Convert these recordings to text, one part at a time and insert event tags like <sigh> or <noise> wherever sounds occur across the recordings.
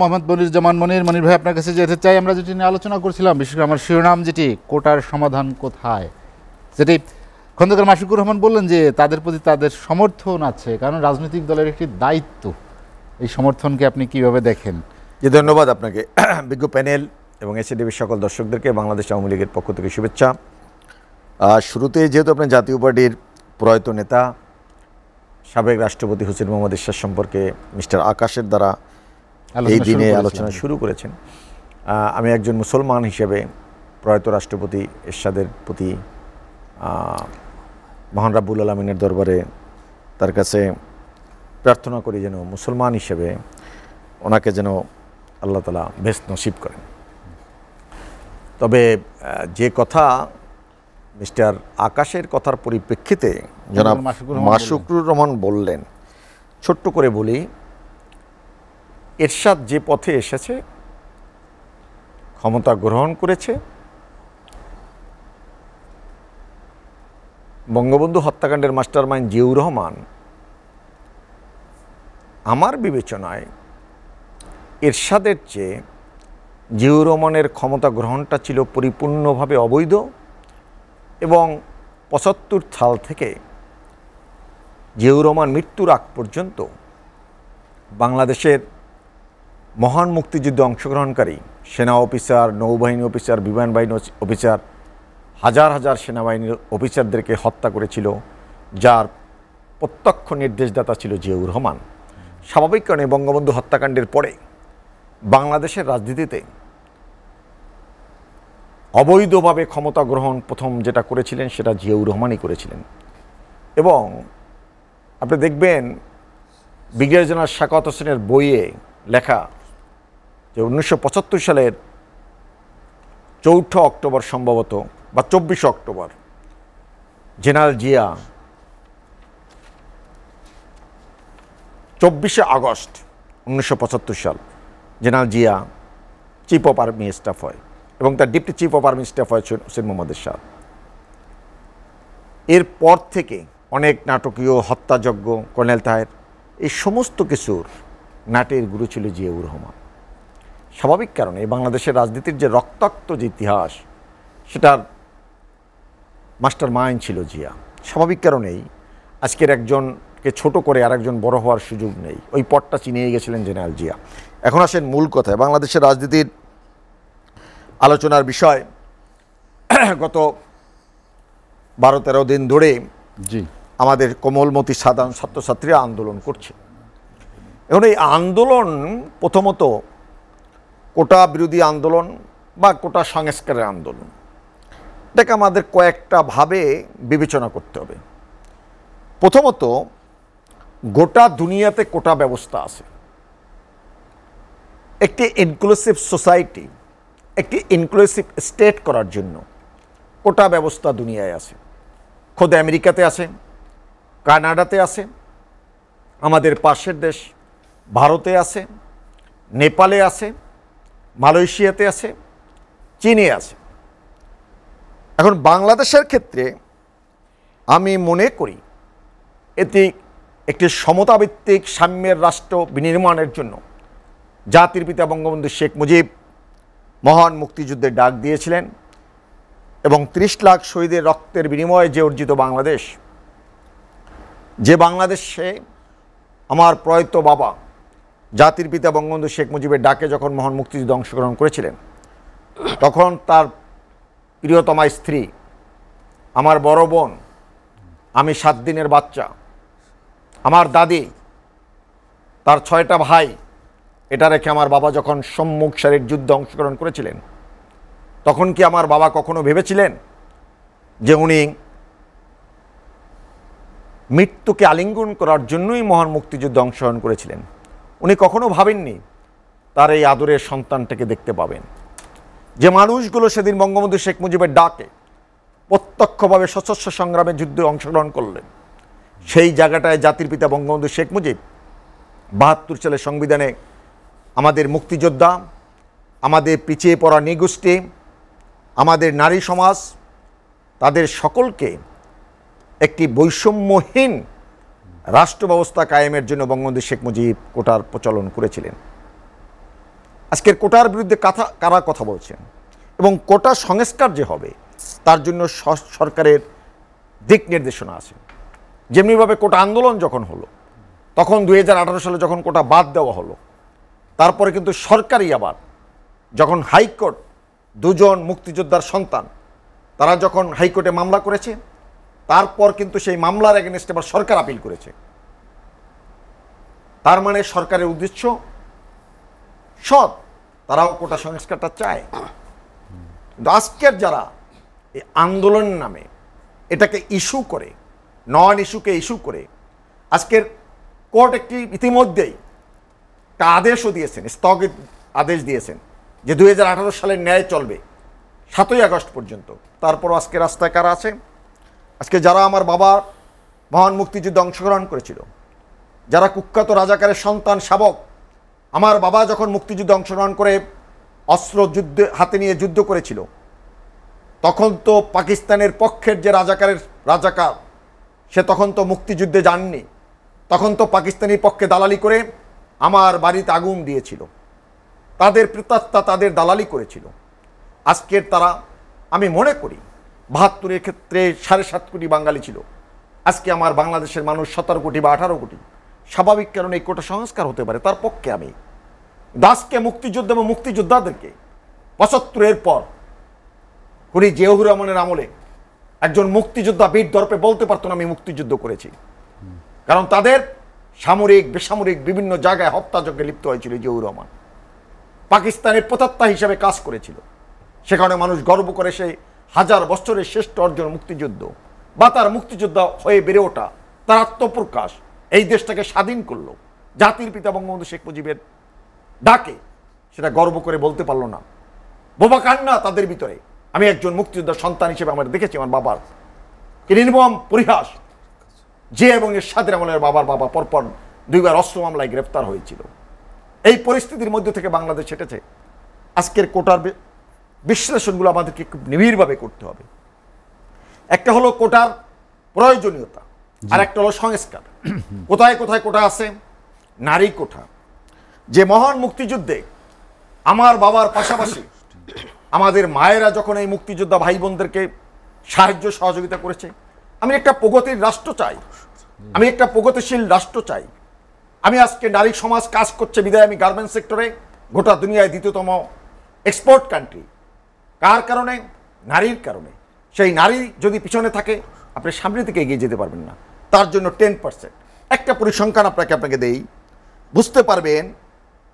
মোহাম্মদ বলিরুজ্জামান মনির মনির ভাই আপনার কাছে যেতে চাই আমরা যেটি নিয়ে আলোচনা করছিলাম বিশেষ করে আমার শিরোনাম যেটি কোটার সমাধান কোথায় যেটি খন্দকার মাসিকুর রহমান বললেন যে তাদের প্রতি তাদের সমর্থন আছে কারণ রাজনৈতিক দলের একটি দায়িত্ব এই সমর্থনকে আপনি কিভাবে দেখেন যে ধন্যবাদ আপনাকে <clears throat> বিজ্ঞ প্যানেল এবং এসএডিবির সকল দর্শকদেরকে বাংলাদেশ আওয়ামী লীগের পক্ষ থেকে শুভেচ্ছা শুরুতে যেহেতু আপনার জাতীয় পার্টির প্রয়াত নেতা সাবেক রাষ্ট্রপতি হুসেন মোহাম্মদ ইশার সম্পর্কে মিস্টার আকাশের দ্বারা এই দিনে আলোচনা শুরু করেছেন আমি একজন মুসলমান হিসেবে প্রয়াত রাষ্ট্রপতি এরশাদের প্রতি মহান রাব্বুল আলমিনের দরবারে তার কাছে প্রার্থনা করি যেন মুসলমান হিসেবে ওনাকে যেন আল্লাহ তালা বেশ নসিব করেন তবে যে কথা মিস্টার আকাশের কথার পরিপ্রেক্ষিতে জনাব মাসুকুর রহমান বললেন ছোট্ট করে বলি এরশাদ যে পথে এসেছে ক্ষমতা গ্রহণ করেছে বঙ্গবন্ধু হত্যাকাণ্ডের মাস্টার মাইন্ড জিয়াউর রহমান আমার বিবেচনায় এরশাদের চেয়ে জিয়াউর রহমানের ক্ষমতা গ্রহণটা ছিল পরিপূর্ণভাবে অবৈধ এবং পঁচাত্তর সাল থেকে জিয়াউর রহমান মৃত্যুর আগ পর্যন্ত বাংলাদেশের মহান মুক্তিযুদ্ধে অংশগ্রহণকারী সেনা অফিসার নৌবাহিনী অফিসার বিমান বাহিনী অফিসার হাজার হাজার সেনাবাহিনীর অফিসারদেরকে হত্যা করেছিল যার প্রত্যক্ষ নির্দেশদাতা ছিল জিয়াউর রহমান স্বাভাবিক কারণে বঙ্গবন্ধু হত্যাকাণ্ডের পরে বাংলাদেশের রাজনীতিতে অবৈধভাবে ক্ষমতা গ্রহণ প্রথম যেটা করেছিলেন সেটা জিয়াউর রহমানই করেছিলেন এবং আপনি দেখবেন ব্রিগেডিয়ার জেনারেল হোসেনের বইয়ে লেখা যে উনিশশো সালের চৌঠা অক্টোবর সম্ভবত বা চব্বিশে অক্টোবর জেনারেল জিয়া চব্বিশে আগস্ট উনিশশো সাল general Zia chief of army staff হয় এবং তার deputy chief of army staff হয় হুসেন মোহাম্মদ শাহ এরপর থেকে অনেক নাটকীয় হত্যাযজ্ঞ কর্নেল তাহের এই সমস্ত কিছুর নাটের গুরু ছিল জিয়াউর রহমান স্বাভাবিক কারণে বাংলাদেশের রাজনীতির যে রক্তাক্ত যে ইতিহাস সেটার মাস্টার মাইন্ড ছিল জিয়া স্বাভাবিক কারণেই আজকের একজনকে ছোট করে আরেকজন বড় হওয়ার সুযোগ নেই ওই পটটা চিনিয়ে গেছিলেন জেনারেল জিয়া এখন আসেন মূল কথায় বাংলাদেশের রাজনীতির আলোচনার বিষয় গত বারো তেরো দিন ধরে জি আমাদের কোমলমতি সাধারণ ছাত্রছাত্রীরা আন্দোলন করছে এখন এই আন্দোলন প্রথমত কোটা বিরোধী আন্দোলন বা কোটা সংস্কারের আন্দোলন এটাকে আমাদের কয়েকটা ভাবে বিবেচনা করতে হবে প্রথমত গোটা দুনিয়াতে কোটা ব্যবস্থা আছে একটি ইনক্লুসিভ সোসাইটি একটি ইনক্লুসিভ স্টেট করার জন্য কোটা ব্যবস্থা দুনিয়ায় আছে খোদ আমেরিকাতে আছে কানাডাতে আছে আমাদের পাশের দেশ ভারতে আছে নেপালে আছে মালয়েশিয়াতে আছে চীনে আছে এখন বাংলাদেশের ক্ষেত্রে আমি মনে করি এটি একটি সমতাভিত্তিক সাম্যের রাষ্ট্র বিনির্মাণের জন্য জাতির পিতা বঙ্গবন্ধু শেখ মুজিব মহান মুক্তিযুদ্ধের ডাক দিয়েছিলেন এবং ৩০ লাখ শহীদের রক্তের বিনিময়ে যে অর্জিত বাংলাদেশ যে বাংলাদেশে আমার প্রয়ত বাবা জাতির পিতা বঙ্গবন্ধু শেখ মুজিবের ডাকে যখন মহান মুক্তিযুদ্ধ অংশগ্রহণ করেছিলেন তখন তার প্রিয়তমা স্ত্রী আমার বড় বোন আমি সাত দিনের বাচ্চা আমার দাদি তার ছয়টা ভাই এটা রেখে আমার বাবা যখন সম্মুখ সারির যুদ্ধে অংশগ্রহণ করেছিলেন তখন কি আমার বাবা কখনো ভেবেছিলেন যে উনি মৃত্যুকে আলিঙ্গন করার জন্যই মহান মুক্তিযুদ্ধে অংশগ্রহণ করেছিলেন উনি কখনো ভাবেননি তার এই আদরের সন্তানটাকে দেখতে পাবেন যে মানুষগুলো সেদিন বঙ্গবন্ধু শেখ মুজিবের ডাকে প্রত্যক্ষভাবে সশস্ত্র সংগ্রামে যুদ্ধে অংশগ্রহণ করলেন সেই জায়গাটায় জাতির পিতা বঙ্গবন্ধু শেখ মুজিব বাহাত্তর সালের সংবিধানে আমাদের মুক্তিযোদ্ধা আমাদের পিছিয়ে পড়া নিগোষ্ঠী আমাদের নারী সমাজ তাদের সকলকে একটি বৈষম্যহীন রাষ্ট্র ব্যবস্থা কায়েমের জন্য বঙ্গবন্ধু শেখ মুজিব কোটার প্রচলন করেছিলেন আজকের কোটার বিরুদ্ধে কথা কারা কথা বলছেন এবং কোটা সংস্কার যে হবে তার জন্য সরকারের দিক নির্দেশনা আছে যেমনিভাবে কোটা আন্দোলন যখন হলো তখন দুই সালে যখন কোটা বাদ দেওয়া হলো তারপরে কিন্তু সরকারই আবার যখন হাইকোর্ট দুজন মুক্তিযোদ্ধার সন্তান তারা যখন হাইকোর্টে মামলা করেছে তারপর কিন্তু সেই মামলার এগেনস্টে আবার সরকার আপিল করেছে তার মানে সরকারের উদ্দেশ্য সৎ তারাও কোটা সংস্কারটা চায় কিন্তু আজকের যারা এই আন্দোলনের নামে এটাকে ইস্যু করে নন ইস্যুকে ইস্যু করে আজকের কোর্ট একটি ইতিমধ্যেই একটা আদেশও দিয়েছেন স্থগিত আদেশ দিয়েছেন যে দুই সালের ন্যায় চলবে সাতই আগস্ট পর্যন্ত তারপর আজকে রাস্তায় কারা আছে আজকে যারা আমার বাবার মহান মুক্তিযুদ্ধে অংশগ্রহণ করেছিল যারা কুখ্যাত রাজাকারের সন্তান শাবক আমার বাবা যখন মুক্তিযুদ্ধে অংশগ্রহণ করে অস্ত্র যুদ্ধে হাতে নিয়ে যুদ্ধ করেছিল তখন তো পাকিস্তানের পক্ষের যে রাজাকারের রাজাকার সে তখন তো মুক্তিযুদ্ধে যাননি তখন তো পাকিস্তানি পক্ষে দালালি করে আমার বাড়িতে আগুন দিয়েছিল তাদের প্রেতাত্মা তাদের দালালি করেছিল আজকের তারা আমি মনে করি বাহাত্তরের ক্ষেত্রে সাড়ে সাত কোটি বাঙালি ছিল আজকে আমার বাংলাদেশের মানুষ সতেরো কোটি বা আঠারো কোটি স্বাভাবিক কারণে এই কোটা সংস্কার হতে পারে তার পক্ষে আমি দাসকে মুক্তিযোদ্ধা এবং মুক্তিযোদ্ধাদেরকে পঁচাত্তরের পর উনি জিয়াউর রহমানের আমলে একজন মুক্তিযোদ্ধা বীর দর্পে বলতে পারতো না আমি মুক্তিযুদ্ধ করেছি কারণ তাদের সামরিক বেসামরিক বিভিন্ন জায়গায় হত্যাযজ্ঞে লিপ্ত হয়েছিল জিয়াউর রহমান পাকিস্তানের প্রতাত্মা হিসাবে কাজ করেছিল সেখানে মানুষ গর্ব করে সে হাজার বছরের শ্রেষ্ঠ অর্জন মুক্তিযুদ্ধ বা তার মুক্তিযোদ্ধা হয়ে বেড়ে ওঠা তার আত্মপ্রকাশ এই দেশটাকে স্বাধীন করলো জাতির পিতা বঙ্গবন্ধু শেখ মুজিবের ডাকে সেটা গর্ব করে বলতে পারলো না বোবা কান্না তাদের ভিতরে আমি একজন মুক্তিযোদ্ধার সন্তান হিসেবে আমার দেখেছি আমার বাবার নির্মম পরিহাস যে এবং এর এরশাদের আমলের বাবার বাবা পরপর দুইবার অস্ত্র মামলায় গ্রেফতার হয়েছিল এই পরিস্থিতির মধ্যে থেকে বাংলাদেশ হেঁটেছে আজকের কোটার বিশ্লেষণগুলো আমাদেরকে খুব নিবিড়ভাবে করতে হবে একটা হলো কোটার প্রয়োজনীয়তা আর একটা হলো সংস্কার কোথায় কোথায় কোটা আছে নারী কোঠা যে মহান মুক্তিযুদ্ধে আমার বাবার পাশাপাশি আমাদের মায়েরা যখন এই মুক্তিযোদ্ধা ভাই বোনদেরকে সাহায্য সহযোগিতা করেছে আমি একটা প্রগতির রাষ্ট্র চাই আমি একটা প্রগতিশীল রাষ্ট্র চাই আমি আজকে নারী সমাজ কাজ করছে বিদায় আমি গার্মেন্টস সেক্টরে গোটা দুনিয়ায় দ্বিতীয়তম এক্সপোর্ট কান্ট্রি কার কারণে নারীর কারণে সেই নারী যদি পিছনে থাকে আপনি সামনের দিকে এগিয়ে যেতে পারবেন না তার জন্য টেন পার্সেন্ট একটা পরিসংখ্যান আপনাকে আপনাকে দেই বুঝতে পারবেন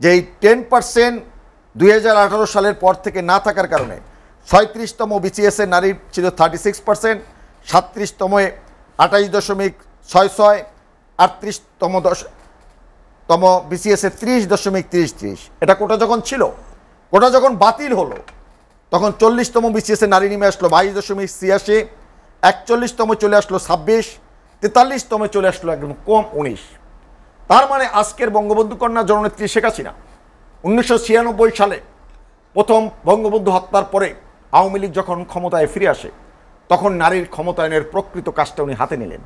যে এই টেন পার্সেন্ট দুই সালের পর থেকে না থাকার কারণে ছয়ত্রিশতম বিসিএসের নারী ছিল থার্টি সিক্স পার্সেন্ট সাত্রিশতম আঠাইশ দশমিক ছয় ছয় আটত্রিশতম দশ তম বিসিএসের ত্রিশ দশমিক ত্রিশ ত্রিশ এটা কোটা যখন ছিল কোটা যখন বাতিল হলো তখন চল্লিশতম বিসিএসে নারী নেমে আসলো বাইশ দশমিক ছিয়াশি একচল্লিশতম চলে আসলো ছাব্বিশ তেতাল্লিশতম চলে আসলো একদম কম উনিশ তার মানে আজকের বঙ্গবন্ধু কন্যা জননেত্রী শেখ হাসিনা উনিশশো সালে প্রথম বঙ্গবন্ধু হত্যার পরে আওয়ামী লীগ যখন ক্ষমতায় ফিরে আসে তখন নারীর ক্ষমতায়নের প্রকৃত কাজটা উনি হাতে নিলেন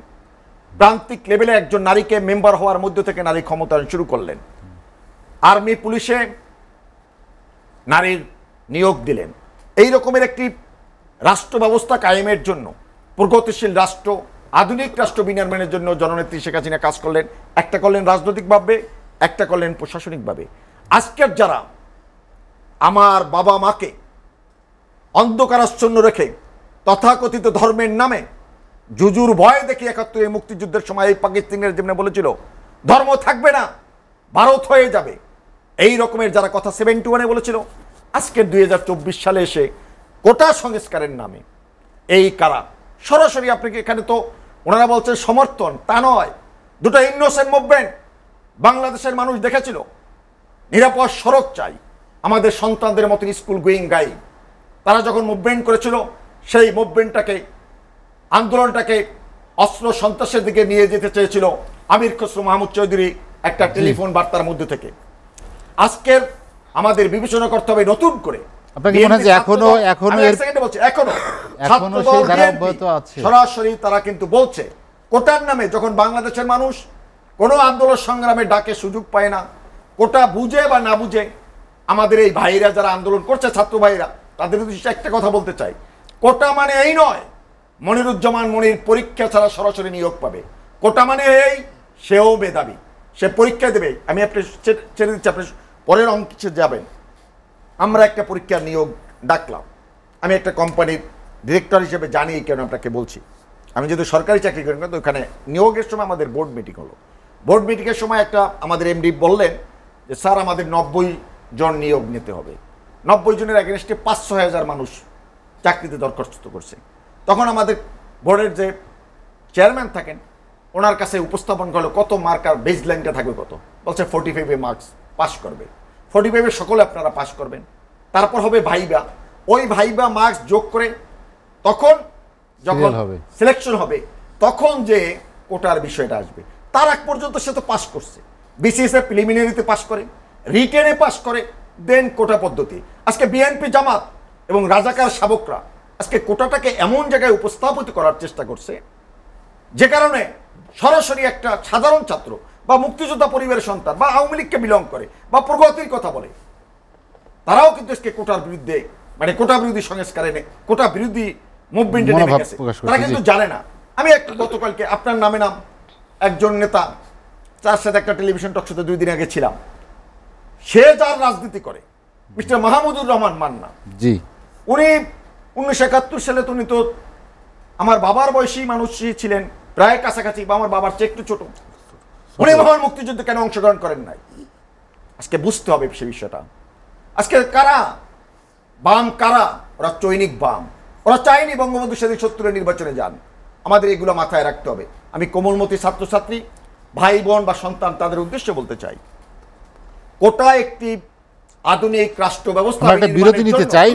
প্রান্তিক লেভেলে একজন নারীকে মেম্বার হওয়ার মধ্য থেকে নারী ক্ষমতায়ন শুরু করলেন আর্মি পুলিশে নারীর নিয়োগ দিলেন এই রকমের একটি রাষ্ট্র ব্যবস্থা কায়েমের জন্য প্রগতিশীল রাষ্ট্র আধুনিক রাষ্ট্র বিনির্মাণের জন্য জননেত্রী শেখ হাসিনা কাজ করলেন একটা করলেন রাজনৈতিকভাবে একটা করলেন প্রশাসনিকভাবে আজকের যারা আমার বাবা মাকে অন্ধকারাচ্ছন্ন রেখে তথাকথিত ধর্মের নামে জুজুর ভয় দেখে একাত্তরে মুক্তিযুদ্ধের সময় এই পাকিস্তানের যেমনি বলেছিল ধর্ম থাকবে না ভারত হয়ে যাবে এই রকমের যারা কথা সেভেন্টি ওয়ানে বলেছিল আজকে দুই সালে এসে কোটা সংস্কারের নামে এই কারা সরাসরি আপনাকে এখানে তো ওনারা বলছেন সমর্থন তা নয় দুটো ইনোসেন্ট মুভমেন্ট বাংলাদেশের মানুষ দেখেছিল নিরাপদ সড়ক চাই আমাদের সন্তানদের মতন স্কুল গোয়িং গাই তারা যখন মুভমেন্ট করেছিল সেই মুভমেন্টটাকে আন্দোলনটাকে অস্ত্র সন্ত্রাসের দিকে নিয়ে যেতে চেয়েছিল আমির খসরু মাহমুদ চৌধুরী একটা টেলিফোন বার্তার মধ্যে থেকে আজকের আমাদের বিবেচনা করতে হবে নতুন করে সরাসরি তারা কিন্তু বলছে কোটার নামে যখন বাংলাদেশের মানুষ কোনো আন্দোলন সংগ্রামে ডাকে সুযোগ পায় না কোটা বুঝে বা না বুঝে আমাদের এই ভাইরা যারা আন্দোলন করছে ছাত্র ভাইরা তাদের উদ্দেশ্যে একটা কথা বলতে চাই কোটা মানে এই নয় মনিরুজ্জামান মনির পরীক্ষা ছাড়া সরাসরি নিয়োগ পাবে কোটা মানে এই সেও মেধাবী সে পরীক্ষা দেবে আমি আপনি ছেড়ে দিচ্ছি আপনি পরের অঙ্কে যাবেন আমরা একটা পরীক্ষার নিয়োগ ডাকলাম আমি একটা কোম্পানির ডিরেক্টর হিসেবে জানি এই কারণে আপনাকে বলছি আমি যদি সরকারি চাকরি করি কিন্তু ওখানে নিয়োগের সময় আমাদের বোর্ড মিটিং হলো বোর্ড মিটিংয়ের সময় একটা আমাদের এমডি বললেন যে স্যার আমাদের নব্বই জন নিয়োগ নিতে হবে নব্বই জনের অ্যাগেনস্টে পাঁচশো হাজার মানুষ চাকরিতে দরখাস্ত করছে তখন আমাদের বোর্ডের যে চেয়ারম্যান থাকেন ওনার কাছে উপস্থাপন করলো কত মার্কার বেজ লাইনটা থাকবে কত বলছে ফোর্টি ফাইভে মার্কস পাশ করবে ফর্টি ফাইভের সকলে আপনারা পাশ করবেন তারপর হবে ভাইবা ওই ভাইবা মার্কস যোগ করে তখন যখন হবে সিলেকশন হবে তখন যে কোটার বিষয়টা আসবে তার আগ পর্যন্ত সে তো পাশ করছে বিসিএসএ প্রিলিমিনারিতে পাশ করে রিটেনে পাশ করে দেন কোটা পদ্ধতি আজকে বিএনপি জামাত এবং রাজাকার শাবকরা আজকে কোটাটাকে এমন জায়গায় উপস্থাপিত করার চেষ্টা করছে যে কারণে সরাসরি একটা সাধারণ ছাত্র বা মুক্তিযোদ্ধা পরিবারের সন্তান বা আওয়ামী লীগকে বিলং করে বা প্রগতির কথা বলে তারাও কিন্তু এসকে কোটার বিরুদ্ধে মানে কোটা বিরোধী সংস্কার এনে কোটা বিরোধী মুভমেন্টে নেমে গেছে তারা কিন্তু জানে না আমি একটা গতকালকে আপনার নামে নাম একজন নেতা তার সাথে একটা টেলিভিশন টক শোতে দুই দিন আগে ছিলাম সে যার রাজনীতি করে মিস্টার মাহমুদুর রহমান মান্না জি উনি উনিশশো একাত্তর সালে তো উনি তো আমার বাবার বয়সী মানুষই ছিলেন প্রায় কাছাকাছি বা আমার বাবার চেয়ে একটু ছোটো উনি মুক্তিযুদ্ধ কেন অংশগ্রহণ করেন নাই আজকে বুঝতে হবে সে বিষয়টা আজকে কারা বাম কারা ওরা চৈনিক বাম ওরা চাইনি বঙ্গবন্ধু শেখ সত্তরের নির্বাচনে যান আমাদের এগুলো মাথায় রাখতে হবে আমি কোমলমতি ছাত্রছাত্রী ভাই বোন বা সন্তান তাদের উদ্দেশ্যে বলতে চাই কোটা একটি আধুনিক রাষ্ট্র ব্যবস্থা বিরতি নিতে চাই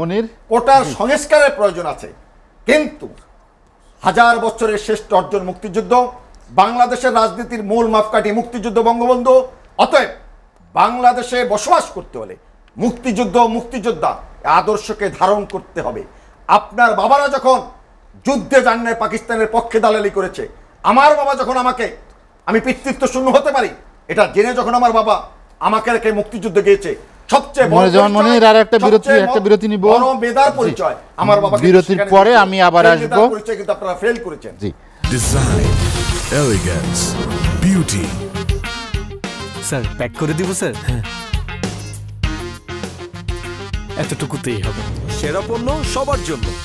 মনির কোটার সংস্কারের প্রয়োজন আছে কিন্তু হাজার বছরের শ্রেষ্ঠ অর্জন মুক্তিযুদ্ধ বাংলাদেশের রাজনীতির মূল মাপকাঠি মুক্তিযুদ্ধ বঙ্গবন্ধু অতএব বাংলাদেশে বসবাস করতে হলে মুক্তিযুদ্ধ মুক্তিযোদ্ধা আদর্শকে ধারণ করতে হবে আপনার বাবারা যখন যুদ্ধে যান পাকিস্তানের পক্ষে দালালি করেছে আমার বাবা যখন আমাকে আমি পিতৃত্ব শূন্য হতে পারি এটা জেনে যখন আমার বাবা আমাকে রেখে মুক্তিযুদ্ধে গিয়েছে আমার বাবা বিরতির পরে আমি আবার আসবো পরিচয় কিন্তু আপনারা ফেল করেছেন এলিগেন্স বিউটি স্যার প্যাক করে দিব স্যার হ্যাঁ এতটুকুতেই হবে সেরা পণ্য সবার জন্য